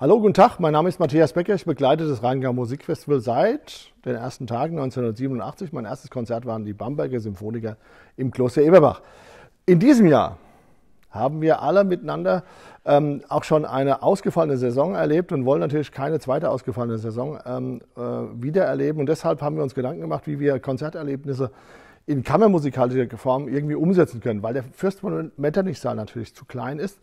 Hallo, guten Tag, mein Name ist Matthias Becker. Ich begleite das Rheingau Musikfestival seit den ersten Tagen 1987. Mein erstes Konzert waren die Bamberger Symphoniker im Kloster Eberbach. In diesem Jahr haben wir alle miteinander ähm, auch schon eine ausgefallene Saison erlebt und wollen natürlich keine zweite ausgefallene Saison ähm, äh, wieder erleben. Und deshalb haben wir uns Gedanken gemacht, wie wir Konzerterlebnisse in kammermusikalischer Form irgendwie umsetzen können, weil der Fürst von Metternich-Saal natürlich zu klein ist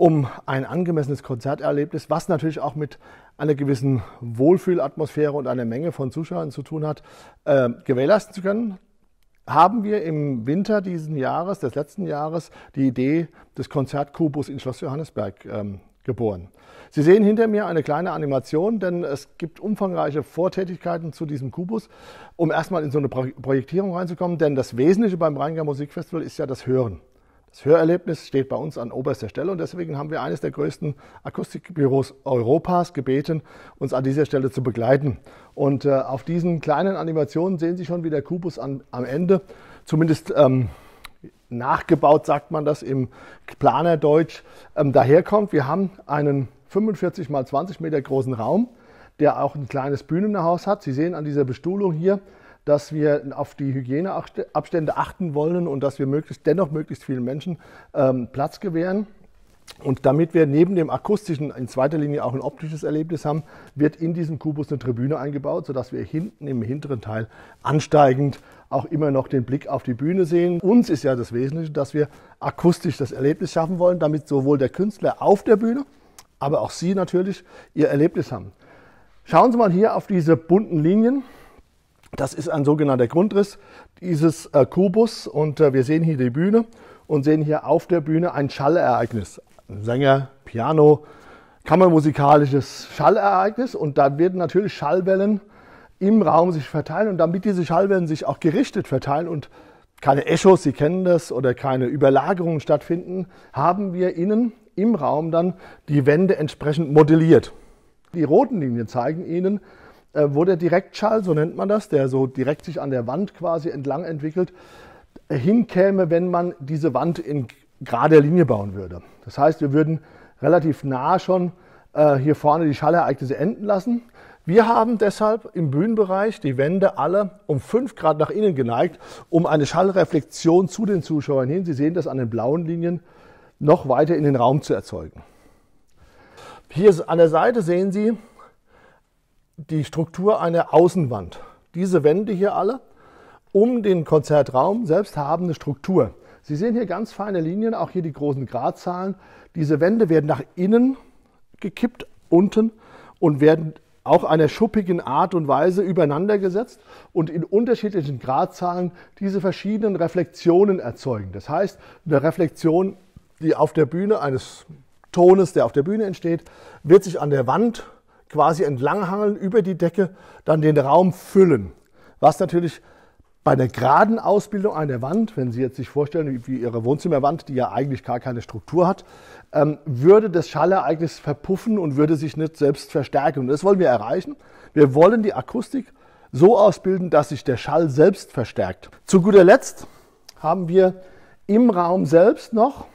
um ein angemessenes Konzerterlebnis, was natürlich auch mit einer gewissen Wohlfühlatmosphäre und einer Menge von Zuschauern zu tun hat, äh, gewährleisten zu können. Haben wir im Winter diesen Jahres, des letzten Jahres, die Idee des Konzertkubus in Schloss Johannesberg ähm, geboren. Sie sehen hinter mir eine kleine Animation, denn es gibt umfangreiche Vortätigkeiten zu diesem Kubus, um erstmal in so eine Projektierung reinzukommen, denn das Wesentliche beim Rheingau Musikfestival ist ja das Hören. Das Hörerlebnis steht bei uns an oberster Stelle und deswegen haben wir eines der größten Akustikbüros Europas gebeten, uns an dieser Stelle zu begleiten. Und äh, auf diesen kleinen Animationen sehen Sie schon, wie der Kubus an, am Ende, zumindest ähm, nachgebaut, sagt man das im Planerdeutsch, ähm, daherkommt. Wir haben einen 45 mal 20 Meter großen Raum, der auch ein kleines Bühnenhaus hat. Sie sehen an dieser Bestuhlung hier, dass wir auf die Hygieneabstände achten wollen und dass wir möglichst, dennoch möglichst vielen Menschen ähm, Platz gewähren. Und damit wir neben dem akustischen in zweiter Linie auch ein optisches Erlebnis haben, wird in diesem Kubus eine Tribüne eingebaut, sodass wir hinten im hinteren Teil ansteigend auch immer noch den Blick auf die Bühne sehen. Uns ist ja das Wesentliche, dass wir akustisch das Erlebnis schaffen wollen, damit sowohl der Künstler auf der Bühne, aber auch Sie natürlich ihr Erlebnis haben. Schauen Sie mal hier auf diese bunten Linien. Das ist ein sogenannter Grundriss dieses äh, Kubus und äh, wir sehen hier die Bühne und sehen hier auf der Bühne ein Schallereignis. Ein Sänger, Piano, kammermusikalisches Schallereignis und da werden natürlich Schallwellen im Raum sich verteilen und damit diese Schallwellen sich auch gerichtet verteilen und keine Echos, Sie kennen das, oder keine Überlagerungen stattfinden, haben wir Ihnen im Raum dann die Wände entsprechend modelliert. Die roten Linien zeigen Ihnen, äh, der Direktschall, so nennt man das, der so direkt sich an der Wand quasi entlang entwickelt, hinkäme, wenn man diese Wand in gerader Linie bauen würde. Das heißt, wir würden relativ nah schon äh, hier vorne die Schallereignisse enden lassen. Wir haben deshalb im Bühnenbereich die Wände alle um 5 Grad nach innen geneigt, um eine Schallreflexion zu den Zuschauern hin, Sie sehen das an den blauen Linien, noch weiter in den Raum zu erzeugen. Hier an der Seite sehen Sie die Struktur einer Außenwand. Diese Wände hier alle um den Konzertraum selbst haben eine Struktur. Sie sehen hier ganz feine Linien, auch hier die großen Gradzahlen. Diese Wände werden nach innen gekippt, unten, und werden auch einer schuppigen Art und Weise übereinander gesetzt und in unterschiedlichen Gradzahlen diese verschiedenen Reflexionen erzeugen. Das heißt, eine Reflexion, die auf der Bühne eines Tones, der auf der Bühne entsteht, wird sich an der Wand quasi entlanghangeln über die Decke, dann den Raum füllen. Was natürlich bei der geraden Ausbildung einer Wand, wenn Sie jetzt sich vorstellen, wie Ihre Wohnzimmerwand, die ja eigentlich gar keine Struktur hat, ähm, würde das Schallereignis verpuffen und würde sich nicht selbst verstärken. Und das wollen wir erreichen. Wir wollen die Akustik so ausbilden, dass sich der Schall selbst verstärkt. Zu guter Letzt haben wir im Raum selbst noch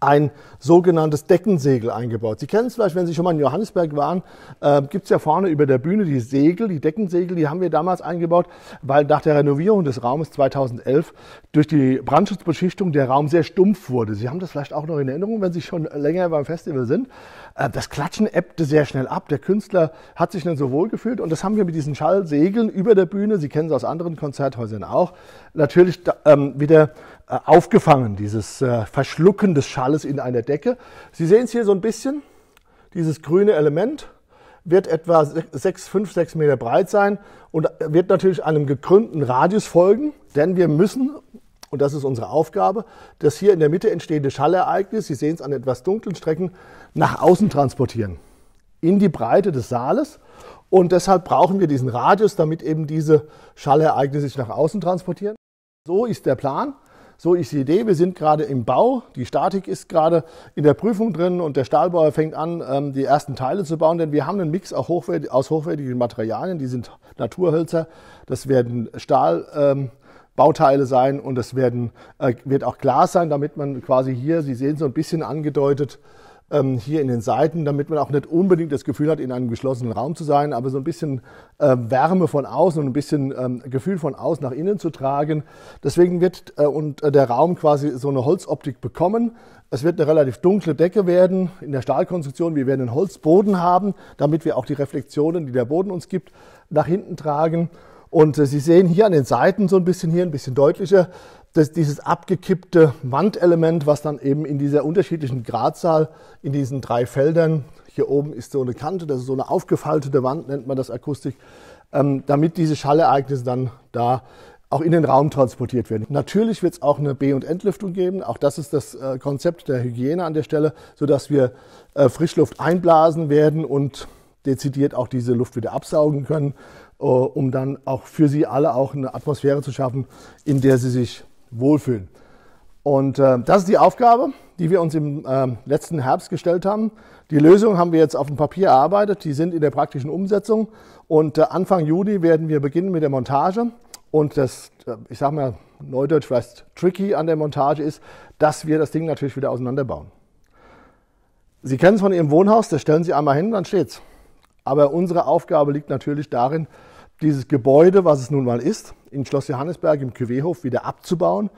ein sogenanntes Deckensegel eingebaut. Sie kennen es vielleicht, wenn Sie schon mal in Johannesburg waren, äh, gibt es ja vorne über der Bühne die Segel, die Deckensegel, die haben wir damals eingebaut, weil nach der Renovierung des Raumes 2011 durch die Brandschutzbeschichtung der Raum sehr stumpf wurde. Sie haben das vielleicht auch noch in Erinnerung, wenn Sie schon länger beim Festival sind. Äh, das Klatschen ebbte sehr schnell ab. Der Künstler hat sich dann so wohl gefühlt und das haben wir mit diesen Schallsegeln über der Bühne, Sie kennen es aus anderen Konzerthäusern auch, natürlich ähm, wieder äh, aufgefangen, dieses äh, Verschlucken des Schalles in einer Decke. Sie sehen es hier so ein bisschen, dieses grüne Element wird etwa 6, 5, 6 Meter breit sein und wird natürlich einem gekrümmten Radius folgen, denn wir müssen, und das ist unsere Aufgabe, das hier in der Mitte entstehende Schallereignis, Sie sehen es an etwas dunklen Strecken, nach außen transportieren, in die Breite des Saales. Und deshalb brauchen wir diesen Radius, damit eben diese Schallereignisse sich nach außen transportieren. So ist der Plan. So ist die Idee. Wir sind gerade im Bau. Die Statik ist gerade in der Prüfung drin und der Stahlbauer fängt an, ähm, die ersten Teile zu bauen, denn wir haben einen Mix auch hochwertig, aus hochwertigen Materialien. Die sind Naturhölzer. Das werden Stahlbauteile ähm, sein und das werden, äh, wird auch Glas sein, damit man quasi hier, Sie sehen so ein bisschen angedeutet, ähm, hier in den Seiten, damit man auch nicht unbedingt das Gefühl hat, in einem geschlossenen Raum zu sein, aber so ein bisschen äh, Wärme von außen und ein bisschen ähm, Gefühl von außen nach innen zu tragen. Deswegen wird äh, und äh, der Raum quasi so eine Holzoptik bekommen. Es wird eine relativ dunkle Decke werden in der Stahlkonstruktion. Wir werden einen Holzboden haben, damit wir auch die Reflexionen, die der Boden uns gibt, nach hinten tragen. Und äh, Sie sehen hier an den Seiten so ein bisschen, hier ein bisschen deutlicher, das, dieses abgekippte Wandelement, was dann eben in dieser unterschiedlichen Gradzahl in diesen drei Feldern, hier oben ist so eine Kante, das ist so eine aufgefaltete Wand, nennt man das Akustik, ähm, damit diese Schallereignisse dann da auch in den Raum transportiert werden. Natürlich wird es auch eine B- und Entlüftung geben. Auch das ist das äh, Konzept der Hygiene an der Stelle, sodass wir äh, Frischluft einblasen werden und dezidiert auch diese Luft wieder absaugen können, äh, um dann auch für sie alle auch eine Atmosphäre zu schaffen, in der sie sich wohlfühlen. Und äh, das ist die Aufgabe, die wir uns im äh, letzten Herbst gestellt haben. Die Lösung haben wir jetzt auf dem Papier erarbeitet, die sind in der praktischen Umsetzung. Und äh, Anfang Juni werden wir beginnen mit der Montage. Und das, äh, ich sage mal neudeutsch vielleicht tricky an der Montage ist, dass wir das Ding natürlich wieder auseinanderbauen. Sie kennen es von Ihrem Wohnhaus, das stellen Sie einmal hin, dann steht's. Aber unsere Aufgabe liegt natürlich darin, dieses Gebäude, was es nun mal ist, in Schloss Johannesberg im Cuvierhof wieder abzubauen,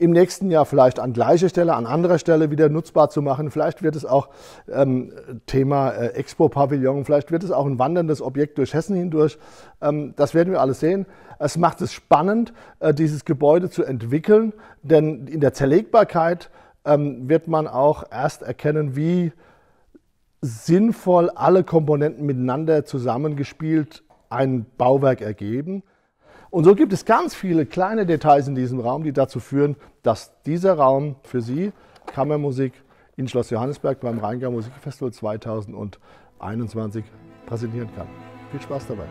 im nächsten Jahr vielleicht an gleicher Stelle, an anderer Stelle wieder nutzbar zu machen. Vielleicht wird es auch ähm, Thema äh, Expo-Pavillon, vielleicht wird es auch ein wanderndes Objekt durch Hessen hindurch. Ähm, das werden wir alles sehen. Es macht es spannend, äh, dieses Gebäude zu entwickeln, denn in der Zerlegbarkeit ähm, wird man auch erst erkennen, wie sinnvoll alle Komponenten miteinander zusammengespielt ein Bauwerk ergeben. Und so gibt es ganz viele kleine Details in diesem Raum, die dazu führen, dass dieser Raum für Sie Kammermusik in Schloss Johannesberg beim Rheingau Musikfestival 2021 präsentieren kann. Viel Spaß dabei!